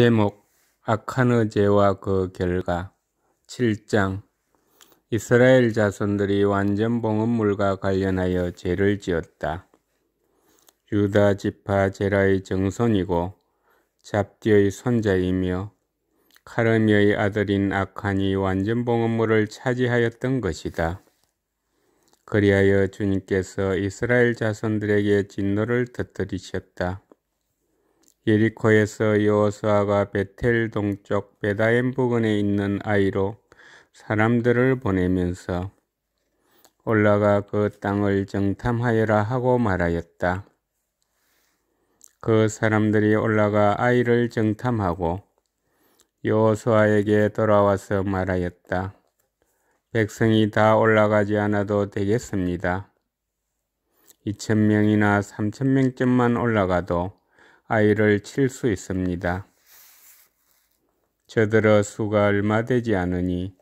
제목 아카의제와그 결과 7장 이스라엘 자손들이 완전 봉헌물과 관련하여 죄를 지었다. 유다 지파 제라의 정손이고 잡디의 손자이며 카르미의 아들인 아칸이 완전 봉헌물을 차지하였던 것이다. 그리하여 주님께서 이스라엘 자손들에게 진노를 터뜨리셨다. 예리코에서 여호수아가 베텔 동쪽 베다엠 부근에 있는 아이로 사람들을 보내면서 올라가 그 땅을 정탐하여라 하고 말하였다. 그 사람들이 올라가 아이를 정탐하고 여호수아에게 돌아와서 말하였다. 백성이 다 올라가지 않아도 되겠습니다. 2천명이나 3천명쯤만 올라가도 아이를 칠 수 있습니다. 저들어 수가 얼마 되지 않으니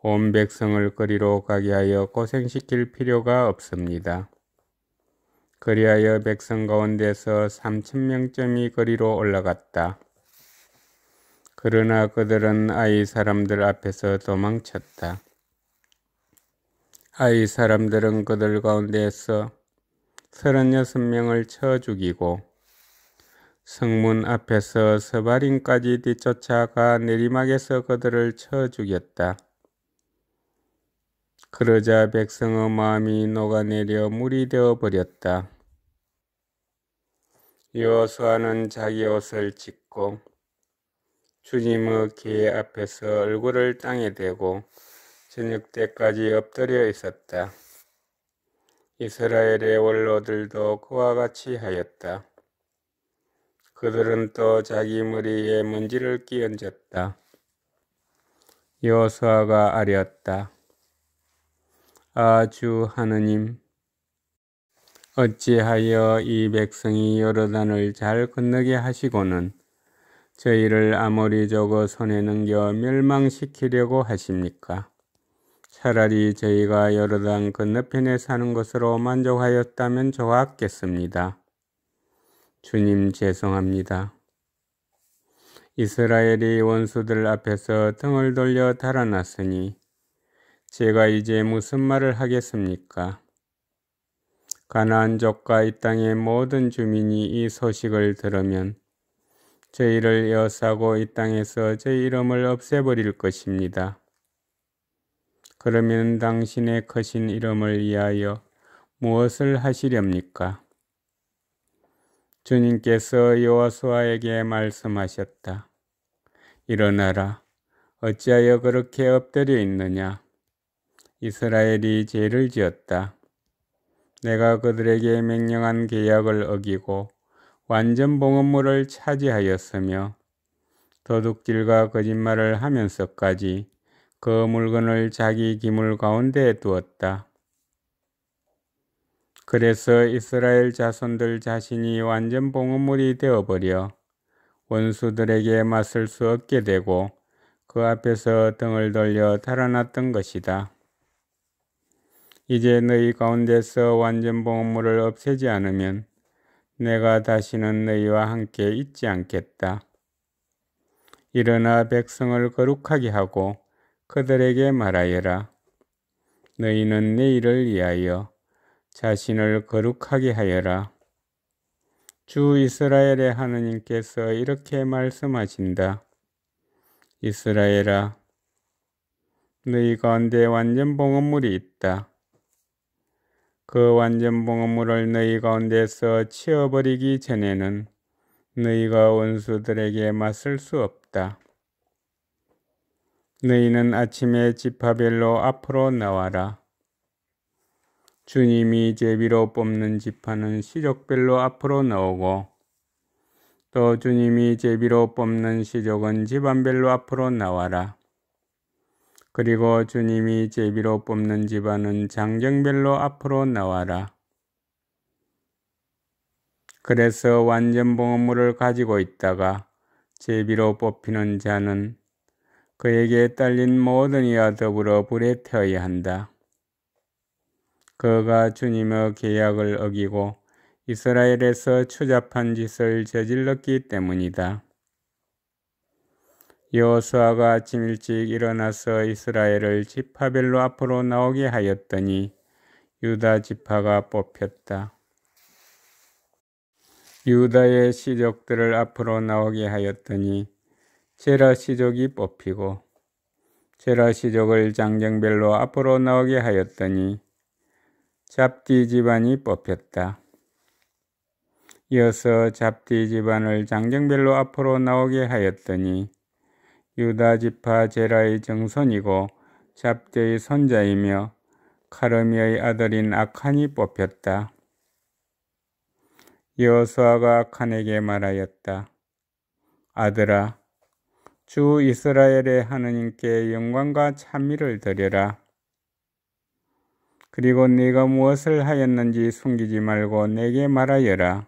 온 백성을 거리로 가게 하여 고생시킬 필요가 없습니다. 그리하여 백성 가운데서 3천명점이 거리로 올라갔다. 그러나 그들은 아이 사람들 앞에서 도망쳤다. 아이 사람들은 그들 가운데서 3 6 명을 쳐 죽이고 성문 앞에서 서바림까지 뒤쫓아가 내리막에서 그들을 쳐 죽였다. 그러자 백성의 마음이 녹아내려 물이 되어 버렸다. 여수아는 자기 옷을 찢고 주님의 귀 앞에서 얼굴을 땅에 대고 저녁 때까지 엎드려 있었다. 이스라엘의 원로들도 그와 같이 하였다. 그들은 또 자기 머리에 먼지를 끼얹었다. 여호수아가 아뢰었다. 아주 하느님, 어찌하여 이 백성이 요르단을 잘 건너게 하시고는 저희를 아무리 저거 손에 넘겨 멸망시키려고 하십니까? 차라리 저희가 여러 단 건너편에 사는 것으로 만족하였다면 좋았겠습니다. 주님 죄송합니다. 이스라엘이 원수들 앞에서 등을 돌려 달아났으니 제가 이제 무슨 말을 하겠습니까? 가나안 족과 이 땅의 모든 주민이 이 소식을 들으면 저희를 여사고 이 땅에서 제 이름을 없애버릴 것입니다. 그러면 당신의 크신 이름을 위하여 무엇을 하시렵니까? 주님께서 여호수아에게 말씀하셨다. 일어나라. 어찌하여 그렇게 엎드려 있느냐? 이스라엘이 죄를 지었다. 내가 그들에게 명령한 계약을 어기고 완전 봉헌물을 차지하였으며 도둑질과 거짓말을 하면서까지 그 물건을 자기 기물 가운데에 두었다. 그래서 이스라엘 자손들 자신이 완전 봉헌물이 되어버려 원수들에게 맞설 수 없게 되고 그 앞에서 등을 돌려 달아났던 것이다. 이제 너희 가운데서 완전 봉헌물을 없애지 않으면 내가 다시는 너희와 함께 있지 않겠다. 일어나 백성을 거룩하게 하고 그들에게 말하여라. 너희는 내일을 위하여 자신을 거룩하게 하여라. 주 이스라엘의 하느님께서 이렇게 말씀하신다. 이스라엘아, 너희 가운데 완전 봉헌물이 있다. 그 완전 봉헌물을 너희 가운데서 치워버리기 전에는 너희가 원수들에게 맞설 수 없다. 너희는 아침에 집합별로 앞으로 나와라. 주님이 제비로 뽑는 지파는 시적별로 앞으로 나오고 또 주님이 제비로 뽑는 시적은 집안별로 앞으로 나와라. 그리고 주님이 제비로 뽑는 집안은 장정별로 앞으로 나와라. 그래서 완전 봉업물을 가지고 있다가 제비로 뽑히는 자는 그에게 딸린 모든 이와 더불어 불에 태어야 한다. 그가 주님의 계약을 어기고 이스라엘에서 추잡한 짓을 저질렀기 때문이다. 여호수아가 아침 일찍 일어나서 이스라엘을 지파별로 앞으로 나오게 하였더니 유다 지파가 뽑혔다. 유다의 시족들을 앞으로 나오게 하였더니 제라 시족이 뽑히고 제라 시족을 장정별로 앞으로 나오게 하였더니 잡디 집안이 뽑혔다. 이어서 잡디 집안을 장정별로 앞으로 나오게 하였더니 유다 지파 제라의 정손이고 잡대의 손자이며 카르미의 아들인 아칸이 뽑혔다. 여호수아가 아칸에게 말하였다. 아들아, 주 이스라엘의 하느님께 영광과 찬미를 드려라. 그리고 네가 무엇을 하였는지 숨기지 말고 내게 말하여라.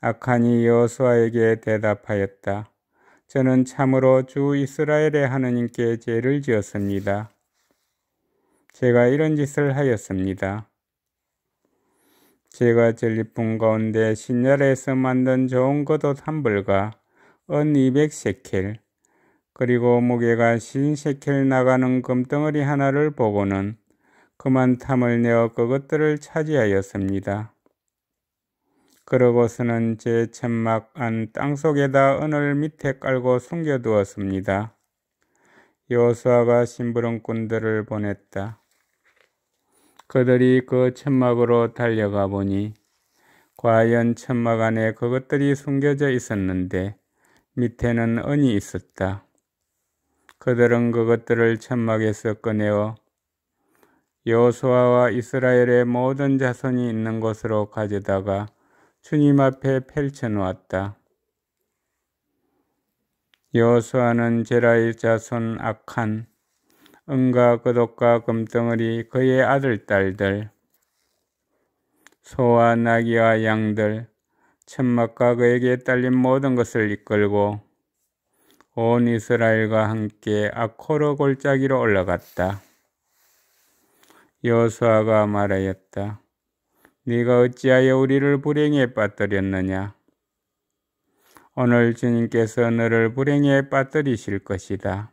악한이 여수아에게 대답하였다. 저는 참으로 주 이스라엘의 하느님께 죄를 지었습니다. 제가 이런 짓을 하였습니다. 제가 전리품 가운데 신열에서 만든 좋은 겉옷 한 벌과 언 200세켈 그리고 무게가 신 세켈 나가는 금덩어리 하나를 보고는 그만 탐을 내어 그것들을 차지하였습니다. 그러고서는 제 천막 안 땅속에다 은을 밑에 깔고 숨겨두었습니다. 요호수아가 심부름꾼들을 보냈다. 그들이 그 천막으로 달려가 보니 과연 천막 안에 그것들이 숨겨져 있었는데 밑에는 은이 있었다. 그들은 그것들을 천막에서 꺼내어 여호수아와 이스라엘의 모든 자손이 있는 곳으로 가져다가 주님 앞에 펼쳐 놓았다. 여호수아는 제라의 자손 악한 은과 거독과 금덩어리 그의 아들 딸들 소와 나귀와 양들 천막과 그에게 딸린 모든 것을 이끌고 온 이스라엘과 함께 아코르 골짜기로 올라갔다. 여수아가 말하였다. 네가 어찌하여 우리를 불행에 빠뜨렸느냐? 오늘 주님께서 너를 불행에 빠뜨리실 것이다.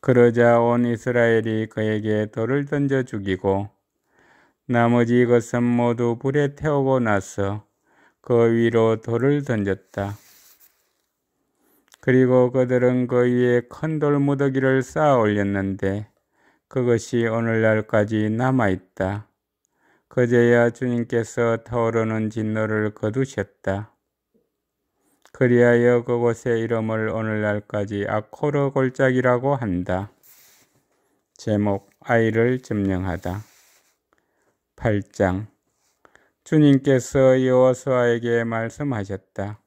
그러자 온 이스라엘이 그에게 돌을 던져 죽이고 나머지 것은 모두 불에 태우고 나서 그 위로 돌을 던졌다. 그리고 그들은 그 위에 큰 돌 무더기를 쌓아 올렸는데 그것이 오늘날까지 남아있다. 그제야 주님께서 타오르는 진노를 거두셨다. 그리하여 그곳의 이름을 오늘날까지 아코르 골짜기라고 한다. 제목 아이를 점령하다. 8장 주님께서 여호수아에게 말씀하셨다.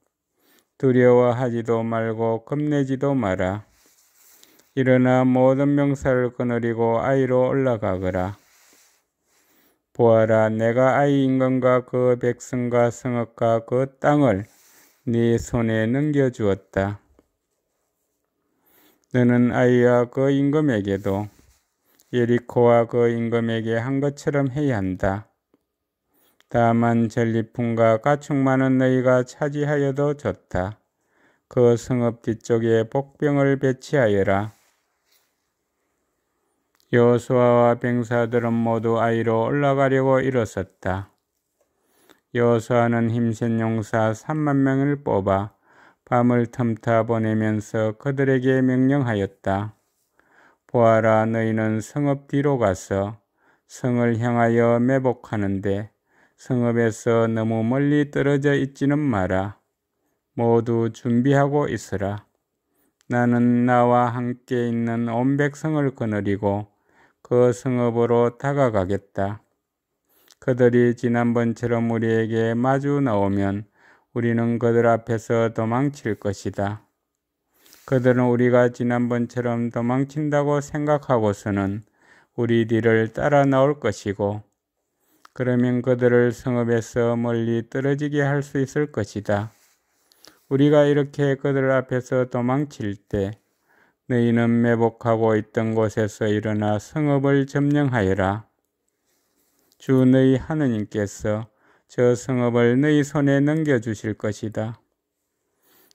두려워하지도 말고 겁내지도 마라. 일어나 모든 명사를 거느리고 아이로 올라가거라. 보아라 내가 아이인 건과그 백성과 성읍과 그 땅을 네 손에 넘겨주었다. 너는 아이와 그 임금에게도 예리코와 그 임금에게 한 것처럼 해야 한다. 다만 전리품과 가축만은 너희가 차지하여도 좋다. 그 성읍 뒤쪽에 복병을 배치하여라. 여호수아와 병사들은 모두 아이로 올라가려고 일어섰다. 여호수아는 힘센 용사 3만 명을 뽑아 밤을 틈타 보내면서 그들에게 명령하였다. 보아라 너희는 성읍 뒤로 가서 성을 향하여 매복하는데 성읍에서 너무 멀리 떨어져 있지는 마라. 모두 준비하고 있으라. 나는 나와 함께 있는 온 백성을 거느리고 그 성읍으로 다가가겠다. 그들이 지난번처럼 우리에게 마주 나오면 우리는 그들 앞에서 도망칠 것이다. 그들은 우리가 지난번처럼 도망친다고 생각하고서는 우리 뒤를 따라 나올 것이고, 그러면 그들을 성읍에서 멀리 떨어지게 할 수 있을 것이다. 우리가 이렇게 그들 앞에서 도망칠 때 너희는 매복하고 있던 곳에서 일어나 성읍을 점령하여라. 주 너희 하느님께서 저 성읍을 너희 손에 넘겨주실 것이다.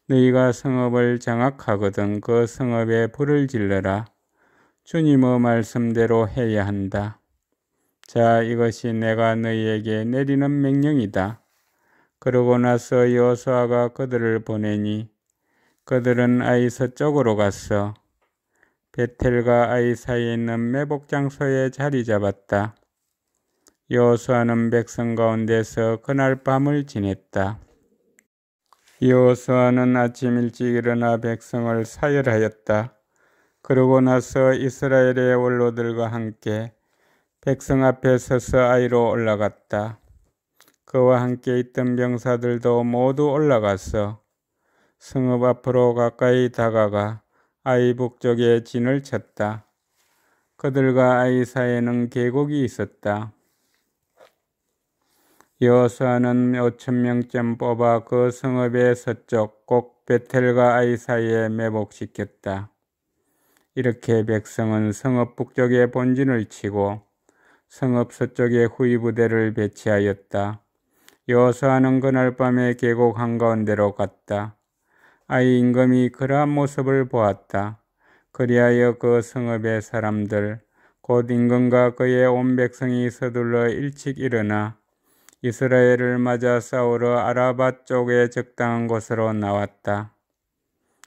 너희가 성읍을 장악하거든 그 성읍에 불을 질러라. 주님의 말씀대로 해야 한다. 자, 이것이 내가 너희에게 내리는 명령이다. 그러고 나서 여수아가 그들을 보내니 그들은 아이 서쪽으로 갔어. 베텔과 아이 사이에 있는 매복 장소에 자리 잡았다. 여호수아는 백성 가운데서 그날 밤을 지냈다. 여호수아는 아침 일찍 일어나 백성을 사열하였다. 그러고 나서 이스라엘의 원로들과 함께 백성 앞에 서서 아이로 올라갔다. 그와 함께 있던 병사들도 모두 올라갔어. 승읍 앞으로 가까이 다가가 아이 북쪽에 진을 쳤다. 그들과 아이 사이에는 계곡이 있었다. 여수아는 5천명쯤 뽑아 그 성읍의 서쪽 꼭 베텔과 아이 사이에 매복시켰다. 이렇게 백성은 성읍 북쪽에 본진을 치고 성읍 서쪽에 후위 부대를 배치하였다. 여수아는 그날 밤에 계곡 한가운데로 갔다. 아이 임금이 그러한 모습을 보았다. 그리하여 그 성읍의 사람들 곧 임금과 그의 온 백성이 서둘러 일찍 일어나 이스라엘을 맞아 싸우러 아라바 쪽에 적당한 곳으로 나왔다.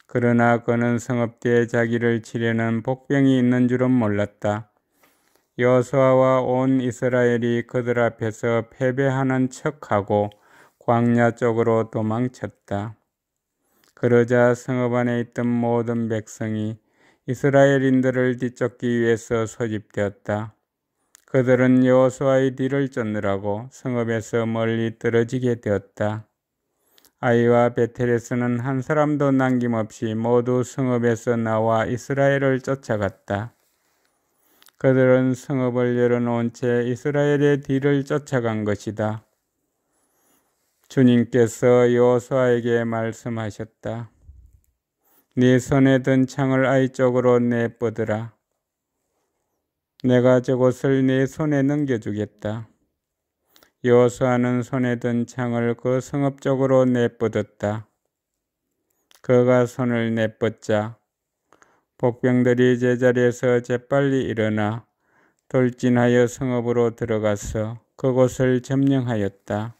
그러나 그는 성읍대에 자기를 치려는 복병이 있는 줄은 몰랐다. 여수아와 온 이스라엘이 그들 앞에서 패배하는 척하고 광야 쪽으로 도망쳤다. 그러자 성읍 안에 있던 모든 백성이 이스라엘인들을 뒤쫓기 위해서 소집되었다. 그들은 여호수아의 뒤를 쫓느라고 성읍에서 멀리 떨어지게 되었다. 아이와 베텔에서는 한 사람도 남김없이 모두 성읍에서 나와 이스라엘을 쫓아갔다. 그들은 성읍을 열어놓은 채 이스라엘의 뒤를 쫓아간 것이다. 주님께서 여호수아에게 말씀하셨다. 네 손에 든 창을 아이 쪽으로 내뻗으라. 내가 저곳을 네 손에 넘겨주겠다. 여호수아는 손에 든 창을 그 성읍 쪽으로 내뻗었다. 그가 손을 내뻗자 복병들이 제자리에서 재빨리 일어나 돌진하여 성읍으로 들어가서 그곳을 점령하였다.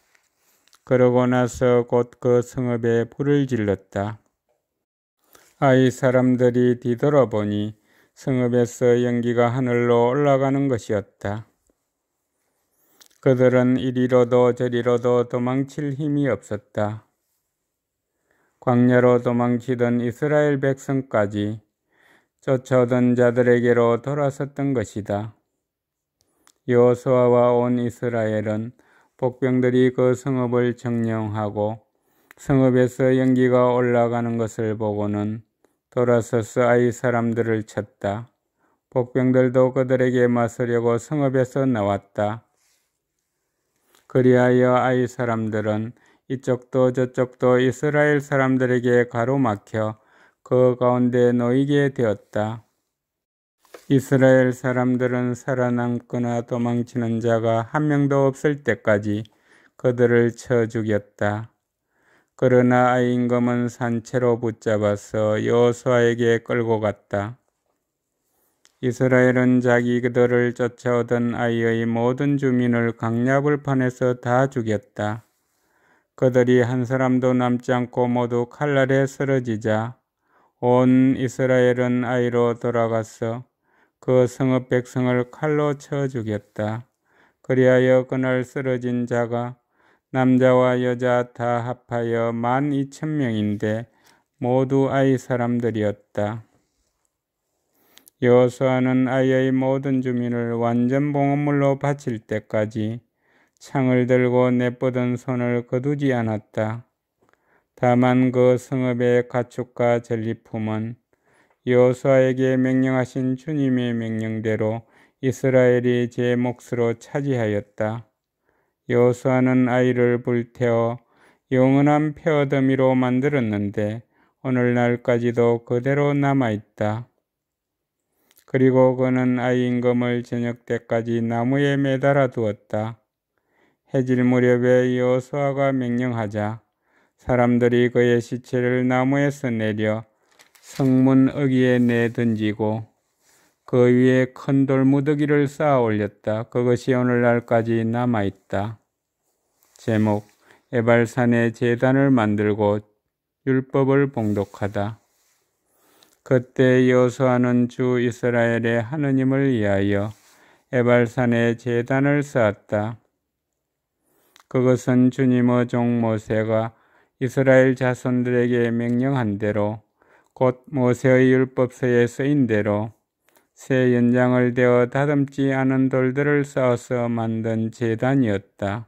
그러고 나서 곧 그 성읍에 불을 질렀다. 아이 사람들이 뒤돌아보니 성읍에서 연기가 하늘로 올라가는 것이었다. 그들은 이리로도 저리로도 도망칠 힘이 없었다. 광야로 도망치던 이스라엘 백성까지 쫓아오던 자들에게로 돌아섰던 것이다. 여호수아와 온 이스라엘은 복병들이 그 성읍을 정령하고 성읍에서 연기가 올라가는 것을 보고는 돌아서서 아이 사람들을 쳤다. 복병들도 그들에게 맞으려고 성읍에서 나왔다. 그리하여 아이 사람들은 이쪽도 저쪽도 이스라엘 사람들에게 가로막혀 그 가운데 놓이게 되었다. 이스라엘 사람들은 살아남거나 도망치는 자가 한 명도 없을 때까지 그들을 쳐 죽였다. 그러나 아임검은 산채로 붙잡아서 여호수아에게 끌고 갔다. 이스라엘은 자기 그들을 쫓아오던 아이의 모든 주민을 강약을판에서다 죽였다. 그들이 한 사람도 남지 않고 모두 칼날에 쓰러지자 온 이스라엘은 아이로 돌아갔어 그 성읍 백성을 칼로 쳐 죽였다. 그리하여 그날 쓰러진 자가 남자와 여자 다 합하여 만 이천 명인데 모두 아이 사람들이었다. 여호수아는 아이의 모든 주민을 완전 봉헌물로 바칠 때까지 창을 들고 내뻗은 손을 거두지 않았다. 다만 그 성읍의 가축과 전리품은 여호수아에게 명령하신 주님의 명령대로 이스라엘이 제 몫으로 차지하였다. 여호수아는 아이를 불태워 영원한 폐어더미로 만들었는데 오늘날까지도 그대로 남아있다. 그리고 그는 아이 임금을 저녁 때까지 나무에 매달아 두었다. 해질 무렵에 여호수아가 명령하자 사람들이 그의 시체를 나무에서 내려 성문 어귀에 내던지고 그 위에 큰 돌무더기를 쌓아 올렸다. 그것이 오늘날까지 남아있다. 제목 에발산의 재단을 만들고 율법을 봉독하다. 그때 여수하는 주 이스라엘의 하느님을 위하여 에발산의 재단을 쌓았다. 그것은 주님의 종 모세가 이스라엘 자손들에게 명령한 대로 곧 모세의 율법서에 쓰인 대로 새 연장을 대어 다듬지 않은 돌들을 쌓아서 만든 재단이었다.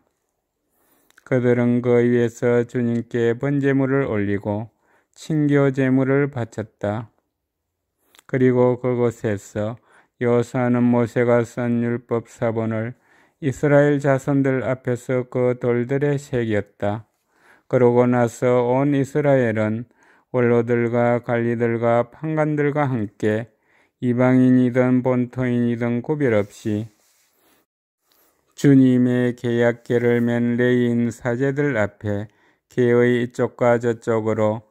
그들은 그 위에서 주님께 번제물을 올리고 친교 제물을 바쳤다. 그리고 그곳에서 여호수아는 모세가 쓴 율법 사본을 이스라엘 자손들 앞에서 그 돌들에 새겼다. 그러고 나서 온 이스라엘은 원로들과 관리들과 판관들과 함께 이방인이든 본토인이든 구별 없이 주님의 계약계를 맨 레인 사제들 앞에 개의 이쪽과 저쪽으로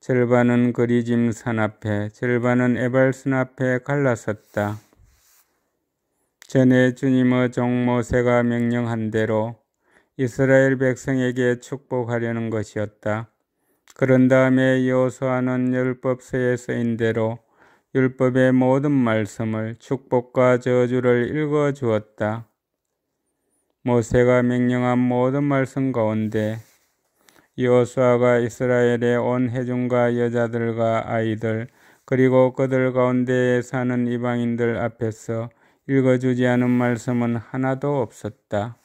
절반은 그리짐산 앞에 절반은 에발순 앞에 갈라섰다. 전에 주님의 종모세가 명령한 대로 이스라엘 백성에게 축복하려는 것이었다. 그런 다음에 여호수아는 율법서에 쓰인 대로 율법의 모든 말씀을 축복과 저주를 읽어 주었다. 모세가 명령한 모든 말씀 가운데 여호수아가 이스라엘의 온해중과 여자들과 아이들 그리고 그들 가운데에 사는 이방인들 앞에서 읽어주지 않은 말씀은 하나도 없었다.